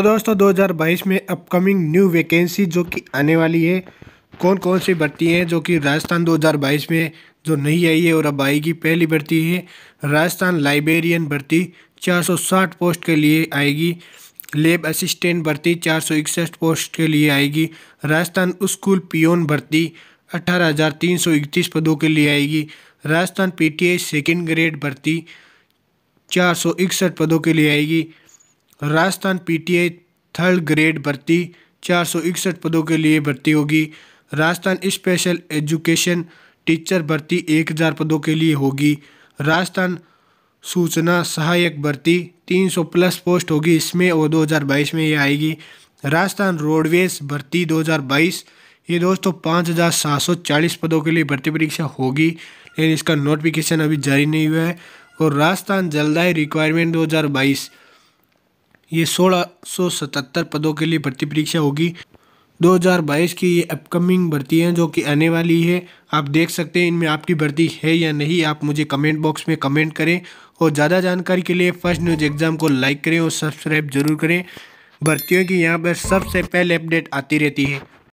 तो दोस्तों 2022 में अपकमिंग न्यू वैकेंसी जो कि आने वाली है कौन कौन सी भर्ती हैं जो कि राजस्थान 2022 में जो नहीं आई है और अब आएगी पहली भर्ती है राजस्थान लाइब्रेरियन भर्ती 460 पोस्ट के लिए आएगी लेब असिस्टेंट भर्ती चार पोस्ट के लिए आएगी राजस्थान स्कूल पियोन भर्ती अठारह पदों के लिए आएगी राजस्थान पी सेकेंड ग्रेड भर्ती चार पदों के लिए आएगी राजस्थान पीटीए थर्ड ग्रेड भर्ती चार सौ इकसठ पदों के लिए भर्ती होगी राजस्थान स्पेशल एजुकेशन टीचर भर्ती एक हज़ार पदों के लिए होगी राजस्थान सूचना सहायक भर्ती 300 प्लस पोस्ट होगी इसमें और 2022 में ये आएगी राजस्थान रोडवेज भर्ती 2022 ये दोस्तों चालीस पदों के लिए भर्ती परीक्षा होगी लेकिन इसका नोटिफिकेशन अभी जारी नहीं हुआ है और राजस्थान जलदाय रिक्वायरमेंट 2022 ये सोलह सौ सतहत्तर पदों के लिए भर्ती परीक्षा होगी 2022 की ये अपकमिंग भर्ती हैं जो कि आने वाली है आप देख सकते हैं इनमें आपकी भर्ती है या नहीं आप मुझे कमेंट बॉक्स में कमेंट करें और ज़्यादा जानकारी के लिए फर्स्ट न्यूज़ एग्ज़ाम को लाइक करें और सब्सक्राइब जरूर करें भर्तियों की यहाँ पर सबसे पहले अपडेट आती रहती है